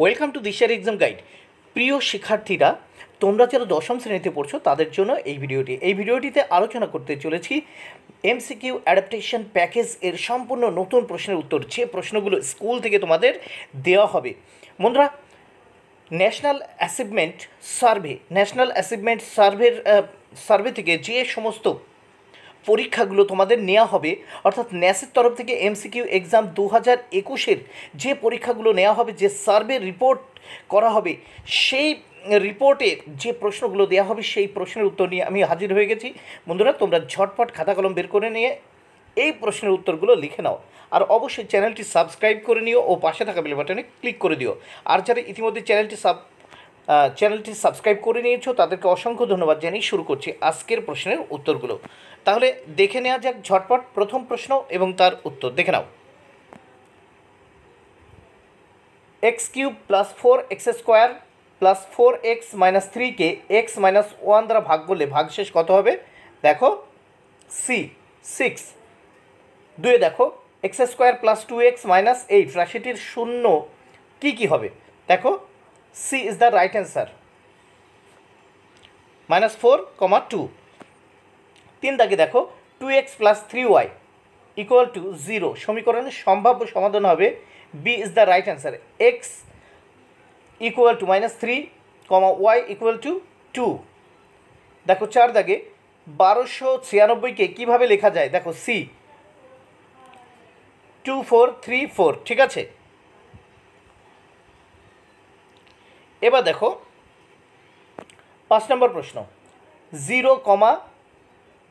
welcome to দিশার exam guide প্রিয় শিক্ষার্থীরা তোমরা যারা দশম শ্রেণীতে পড়ছো তাদের জন্য এই ভিডিওটি এই ভিডিওটিতে আলোচনা করতে চলেছি এমসিকিউ অ্যাডাপ্টেশন প্যাকেজ এর সম্পূর্ণ নতুন প্রশ্নের উত্তর যে প্রশ্নগুলো স্কুল থেকে তোমাদের দেওয়া হবে বন্ধুরা national achievement survey national achievement সার্ভের সার্ভে থেকে যে সমস্ত পরীক্ষাগুলো তোমাদের নেওয়া হবে অর্থাৎ ন্যাসের তরফ থেকে এমসিকিউ এক্সাম দু হাজার একুশের যে পরীক্ষাগুলো নেওয়া হবে যে সার্ভে রিপোর্ট করা হবে সেই রিপোর্টে যে প্রশ্নগুলো দেওয়া হবে সেই প্রশ্নের উত্তর নিয়ে আমি হাজির হয়ে গেছি বন্ধুরা তোমরা ঝটপট খাতা কলম বের করে নিয়ে এই প্রশ্নের উত্তরগুলো লিখে নাও আর অবশ্যই চ্যানেলটি সাবস্ক্রাইব করে নিও ও পাশে থাকা বেল বাটনে ক্লিক করে দিও আর যারা ইতিমধ্যে চ্যানেলটি সাব চ্যানেলটি সাবস্ক্রাইব করে নিয়েছো তাদেরকে অসংখ্য ধন্যবাদ জানিয়ে শুরু করছি আজকের প্রশ্নের উত্তরগুলো তাহলে দেখে নেওয়া যাক ঝটপট প্রথম প্রশ্ন এবং তার উত্তর দেখে নাও x cube plus four x square plus four x minus থ্রিকে এক্স মাইনাস ওয়ান দ্বারা ভাগ করলে ভাগশেষ কত হবে দেখো সি সিক্স দুয়ে দেখো x square plus two x minus eight রাশিটির শূন্য কী কী হবে দেখো C is the right answer minus four কমা টু তিন দাগে দেখো two x plus three y equal to zero সমীকরণের সম্ভাব্য সমাধান হবে B is the right answer x equal to minus three কমা ওয়াই ইকুয়াল টু টু দেখো চার দাগে বারোশো ছিয়ানব্বইকে কীভাবে লেখা যায় দেখো C two four three four ঠিক আছে এবার দেখো পাঁচ নম্বর প্রশ্ন জিরো কমা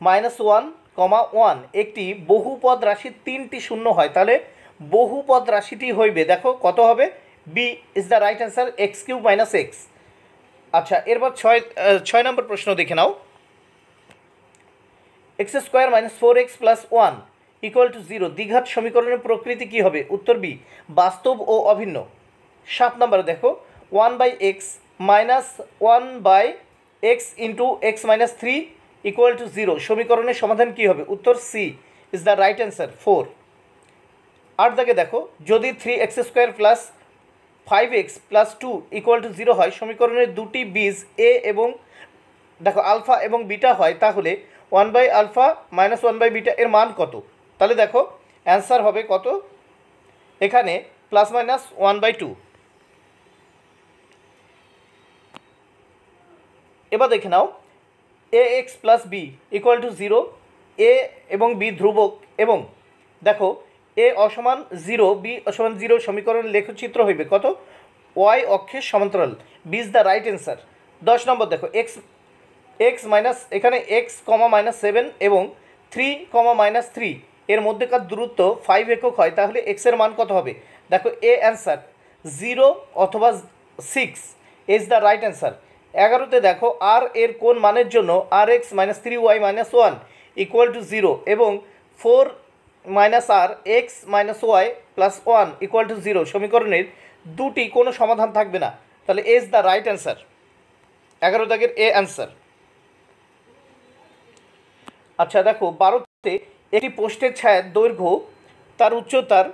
মাইনাস ওয়ান কমা ওয়ান একটি বহুপদ রাশি তিনটি শূন্য হয় তাহলে বহুপদ রাশিটি হইবে দেখো কত হবে B is the right answer x q minus x আচ্ছা এরপর ছয় ছয় নম্বর প্রশ্ন দেখে নাও x square minus four x plus one equal to zero দ্বিঘাত সমীকরণের প্রকৃতি কী হবে উত্তর বি বাস্তব ও অভিন্ন সাত নম্বরে দেখো one by x minus one by x into x minus three equal to zero সমীকরণের সমাধান কী হবে উত্তর C is the right answer four আর দাগে দেখো যদি three x square plus five x plus two equal to zero হয় সমীকরণের দুটি বীজ এ এবং দেখো আলফা এবং বিটা হয় তাহলে one by alpha minus one by beta এর মান কত তাহলে দেখো অ্যান্সার হবে কত এখানে plus minus one by two এবার দেখে নাও a x plus b equal to zero a এবং বি ধ্রুবক এবং দেখো এ অসমান জিরো বি অসমান জিরো সমীকরণ লেখচিত্র হইবে কত ওয়াই অক্ষের সমান্তরাল বি দ্য রাইট অ্যান্সার দশ নম্বর দেখো এক্স এক্স মাইনাস এখানে এক্স কমা মাইনাস সেভেন এবং থ্রি কমা মাইনাস থ্রি এর মধ্যেকার দূরত্ব ফাইভ একক হয় তাহলে এক্সের মান কত হবে দেখো এ অ্যান্সার জিরো অথবা six is the right answer এগারোতে দেখো আর এর কোন মানের জন্য r x minus three y minus one equal to zero এবং four minus r x minus y plus one equal to zero সমীকরণের দুটি কোনো সমাধান থাকবে না তাহলে A is the right answer এগারো দাগের এ অ্যান্সার আচ্ছা দেখো বারোতে একটি পোস্টের ছায়ার দৈর্ঘ্য তার উচ্চতার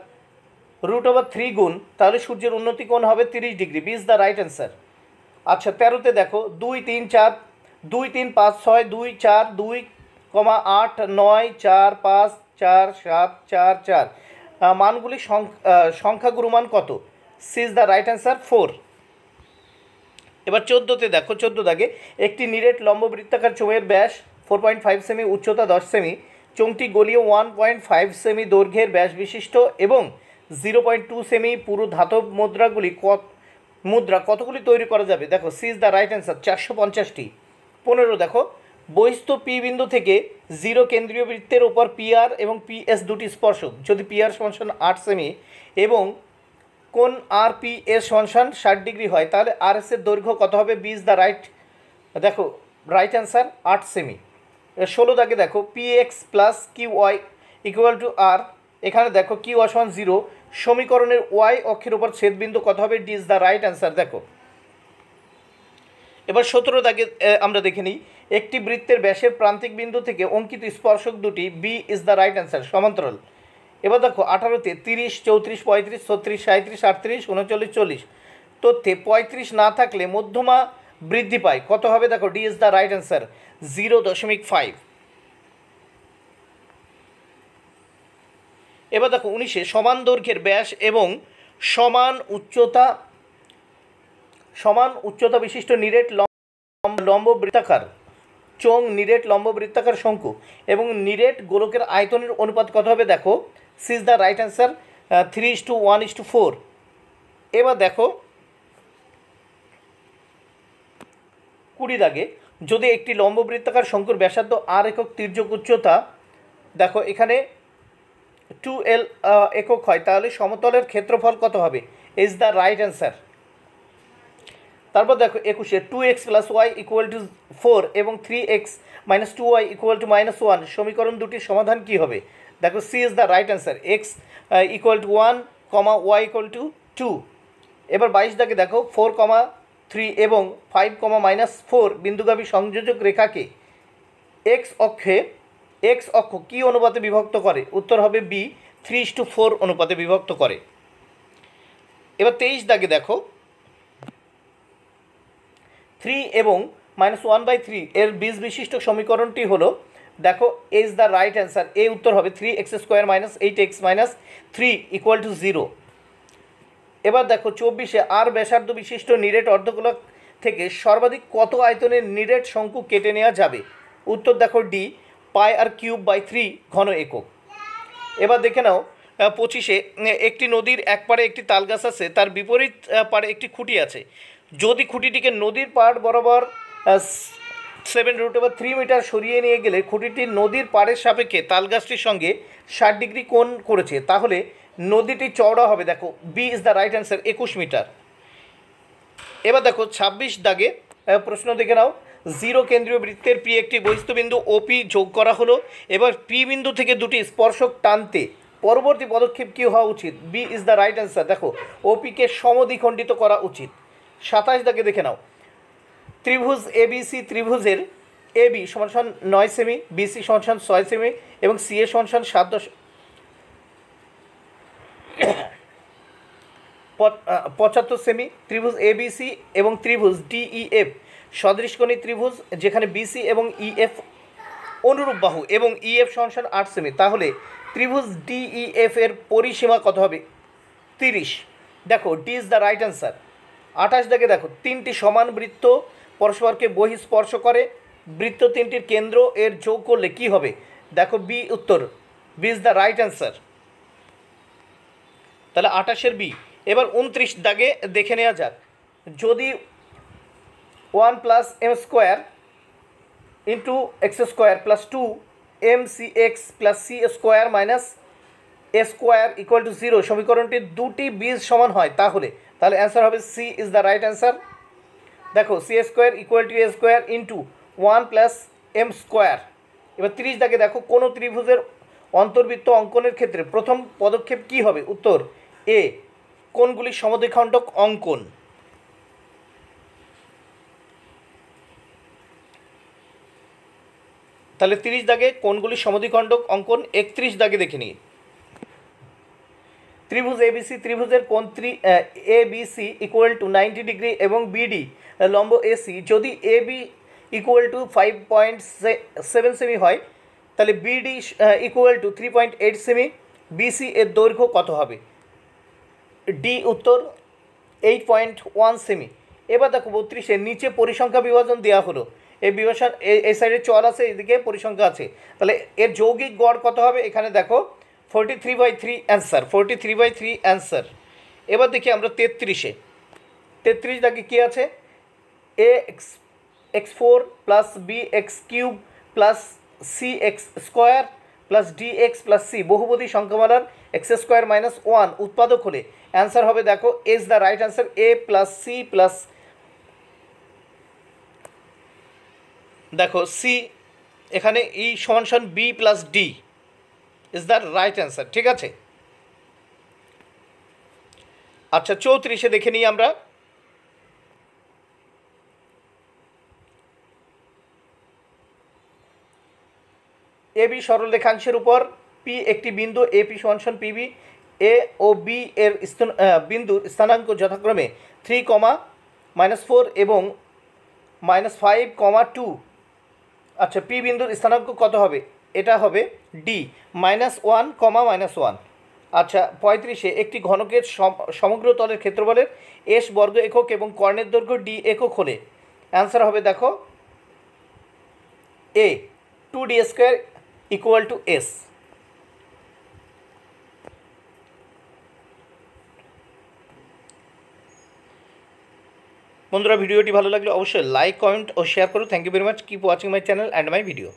রুট ওভার থ্রি গুণ তাহলে সূর্যের উন্নতি কোণ হবে তিরিশ degree B is the right answer আচ্ছা তেরোতে দেখো দুই তিন চার দুই তিন পাঁচ ছয় দুই চার দুই কমা আট নয় চার পাঁচ চার সাত চার চার মানগুলি সংখ্যাগুরু মান কত C is the right answer four এবার চোদ্দোতে দেখো চোদ্দো দাগে একটি নিরেট লম্ব বৃত্তাকার চোঙের ব্যাস ফোর পয়েন্ট ফাইভ সেমি উচ্চতা দশ সেমি চোঙটি গলিয়ে ওয়ান পয়েন্ট ফাইভ সেমি দৈর্ঘ্যের ব্যাস বিশিষ্ট এবং জিরো পয়েন্ট টু সেমি পুরো ধাতব মুদ্রাগুলি মুদ্রা কতগুলি তৈরি করা যাবে দেখো সিজ দ্য রাইট অ্যান্সার চারশো পঞ্চাশটি পনেরো দেখো বহিস্থ পি বিন্দু থেকে জিরো কেন্দ্রীয় বৃত্তের ওপর পিআর এবং পিএস দুটি স্পর্শক যদি পিআর সমান আট সেমি এবং কোন আর পি এস সমান ষাট ডিগ্রি হয় তাহলে আর এস এর দৈর্ঘ্য কত হবে বিজ দ্য রাইট দেখো রাইট অ্যান্সার আট সেমি ষোলো দাগে দেখো p x plus q y equal to r এখানে দেখো কিউ ওয়াই সমান জিরো সমীকরণের ওয়াই অক্ষের উপর ছেদবিন্দু কত হবে D is the right answer দেখো এবার সতেরো দাগে আমরা দেখে নিই একটি বৃত্তের ব্যাসের প্রান্তিক বিন্দু থেকে অঙ্কিত স্পর্শক দুটি B is the right answer সমান্তরাল এবার দেখো আঠারোতে তিরিশ চৌত্রিশ পঁয়ত্রিশ ছত্রিশ সাঁত্রিশ আটত্রিশ উনচল্লিশ চল্লিশ তথ্যে পঁয়ত্রিশ না থাকলে মধ্যমা বৃদ্ধি পায় কত হবে দেখো D is the right answer zero দশমিক ফাইভ এবার দেখো উনিশে সমান দৈর্ঘ্যের ব্যাস এবং সমান উচ্চতা সমান উচ্চতা বিশিষ্ট নিরেট লম্ব বৃত্তাকার চং নিরেট লম্ব বৃত্তাকার শঙ্কু এবং নিরেট গোলকের আয়তনের অনুপাত কত হবে দেখো C is the right answer three is to one is to four এবার দেখো কুড়ি দাগে যদি একটি লম্ব বৃত্তাকার শঙ্কুর ব্যাসার্ধ আর একক তীর্যক উচ্চতা দেখো এখানে টু এল একক হয় তাহলে সমতলের ক্ষেত্রফল কত হবে ইজ দ্য রাইট অ্যান্সার তারপর দেখো একুশে two x plus y equal to four এবং three x minus two y equal to minus one সমীকরণ দুটির সমাধান কী হবে দেখো C is the right answer x equal to one কমা ওয়াই ইকুয়াল টু টু এবার বাইশ দাকে দেখো ফোর কমা থ্রি এবং ফাইভ কমা মাইনাস ফোর বিন্দুগামী সংযোজক রেখাকে এক্স অক্ষে এক্স অক্ষ কি অনুপাতে বিভক্ত করে উত্তর হবে বি থ্রি টু ফোর অনুপাতে বিভক্ত করে এবার তেইশ দাগে দেখো থ্রি এবং মাইনাস ওয়ান বাই থ্রি এর বীজ বিশিষ্ট সমীকরণটি হলো দেখো is the right answer a উত্তর হবে three x square minus eight x minus three equal to zero এবার দেখো চব্বিশে আর ব্যাসার্ধ বিশিষ্ট নিরেট অর্ধগোলক থেকে সর্বাধিক কত আয়তনের নিরেট শঙ্কু কেটে নেওয়া যাবে উত্তর দেখো D pi r cube by three ঘন একক এবার দেখে নাও পঁচিশে একটি নদীর এক পারে একটি তালগাছ আছে তার বিপরীত পারে একটি খুঁটি আছে যদি খুঁটিটিকে নদীর পাড় বরাবর সেভেন রুট বা থ্রি মিটার সরিয়ে নিয়ে গেলে খুঁটিটি নদীর পাড়ের সাপেক্ষে তালগাছটির সঙ্গে ষাট ডিগ্রি কোণ করেছে তাহলে নদীটি চওড়া হবে দেখো B is the right answer একুশ মিটার এবার দেখো ছাব্বিশ দাগে প্রশ্ন দেখে নাও জিরো কেন্দ্রীয় বৃত্তের পি একটি বহিস্তবিন্দু ওপি যোগ করা হলো এবার পি বিন্দু থেকে দুটি স্পর্শক টানতে পরবর্তী পদক্ষেপ কী হওয়া উচিত B is the right answer দেখো ওপিকে সমদ্বিখণ্ডিত করা উচিত সাতাশ দাকে দেখে নাও ত্রিভুজ এবিসি ত্রিভুজের এ বি সমান নয় সেমি বিসি সমান ছয় সেমি এবং সি এ সমান সাত দশ পঁচাত্তর সেমি ত্রিভুজ এবিসি এবং ত্রিভুজ ডিইএফ সদৃশকোণী ত্রিভুজ যেখানে বিসি এবং ইএফ e অনুরূপ বাহু এবং ইএফ e সংসার আট সেমি তাহলে ত্রিভুজ ডিইএফ e এর পরিসীমা কত হবে তিরিশ দেখো D is the right answer আঠাশ দাগে দেখো তিনটি সমান বৃত্ত পরস্পরকে বহিঃস্পর্শ করে বৃত্ত তিনটির কেন্দ্র এর যোগ করলে কি হবে দেখো বি উত্তর B is the right answer তাহলে আঠাশের বি এবার উনত্রিশ দাগে দেখে নেওয়া যাক যদি one plus m square into x square plus two m c x plus c square minus a square equal to zero সমীকরণটির দুটি বীজ সমান হয় তাহলে তাহলে অ্যান্সার হবে C is the right answer দেখো c square equal to a square into one plus m square এবার ত্রিশ দাগে দেখো কোনো ত্রিভুজের অন্তর্বৃত্ত অঙ্কনের ক্ষেত্রে প্রথম পদক্ষেপ কি হবে উত্তর এ কোনগুলি সমদ্বিখণ্ডক অঙ্কন তাহলে তিরিশ দাগে কোনগুলি সমধিখণ্ডক অঙ্কন একত্রিশ দাগে দেখে নিই ত্রিভুজ এবিসি ত্রিভুজের কোন ত্রি A BC equal to ninety degree এবং বিডি লম্ব এসি যদি A B equal to five point seven সেমি হয় তাহলে BD equal to three point eight সেমি বিসি এর দৈর্ঘ্য কত হবে ডি উত্তর এইট পয়েন্ট ওয়ান সেমি এবার দেখো বত্রিশের নিচে পরিসংখ্যা বিভাজন দেওয়া হলো এই বিভাষার এই সাইডে চর আছে এদিকে পরিসংখ্যা আছে তাহলে এর যৌগিক গড় কত হবে এখানে দেখো forty three by three answer forty three by three answer এবার দেখি আমরা তেত্রিশে তেত্রিশ দেখি কী আছে a x x four plus b x cube plus c x square plus d x plus c বহুপদী সংখ্যামালার এক্স স্কোয়ার মাইনাস ওয়ান উৎপাদক হলে অ্যান্সার হবে দেখো is the right answer a plus c plus দেখো সি এখানে e e সমান b plus d is the right answer ঠিক আছে আচ্ছা চৌত্রিশে দেখে নিই আমরা এ এবি সরলরেখাংশের উপর পি একটি বিন্দু এপি সমান পিবি এ ও বি এর বিন্দুর স্থানাঙ্ক যথাক্রমে থ্রি কমা মাইনাস ফোর এবং মাইনাস ফাইভ কমা টু আচ্ছা পি বিন্দুর স্থানাঙ্ক কত হবে এটা হবে ডি মাইনাস ওয়ান কমা মাইনাস ওয়ান আচ্ছা পঁয়ত্রিশে একটি ঘনকের সমগ্র তলের ক্ষেত্রফলের এস বর্গ একক এবং কর্ণের দৈর্ঘ্য ডি একক হলে অ্যান্সার হবে দেখো a two d square equal to s বন্ধুরা ভিডিওটি ভালো লাগলে অবশ্যই লাইক কমেন্ট ও শেয়ার করো thank you very much keep watching my channel and my video